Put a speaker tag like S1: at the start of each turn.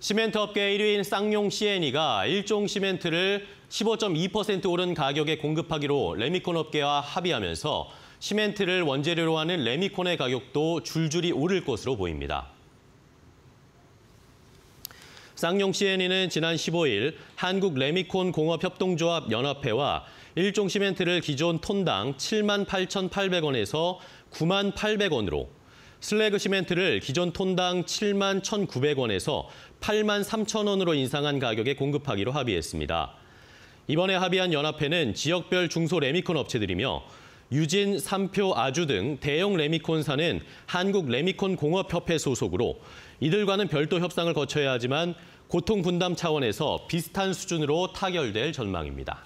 S1: 시멘트 업계 1위인 쌍용 CN이가 일종 시멘트를 15.2% 오른 가격에 공급하기로 레미콘 업계와 합의하면서 시멘트를 원재료로 하는 레미콘의 가격도 줄줄이 오를 것으로 보입니다. 쌍용 CN이는 지난 15일 한국 레미콘 공업협동조합 연합회와 일종 시멘트를 기존 톤당 7 8,800원에서 9 800원으로 슬래그 시멘트를 기존 톤당 7만 1,900원에서 8만 3,000원으로 인상한 가격에 공급하기로 합의했습니다. 이번에 합의한 연합회는 지역별 중소 레미콘 업체들이며 유진, 삼표, 아주 등 대형 레미콘사는 한국 레미콘 공업협회 소속으로 이들과는 별도 협상을 거쳐야 하지만 고통 분담 차원에서 비슷한 수준으로 타결될 전망입니다.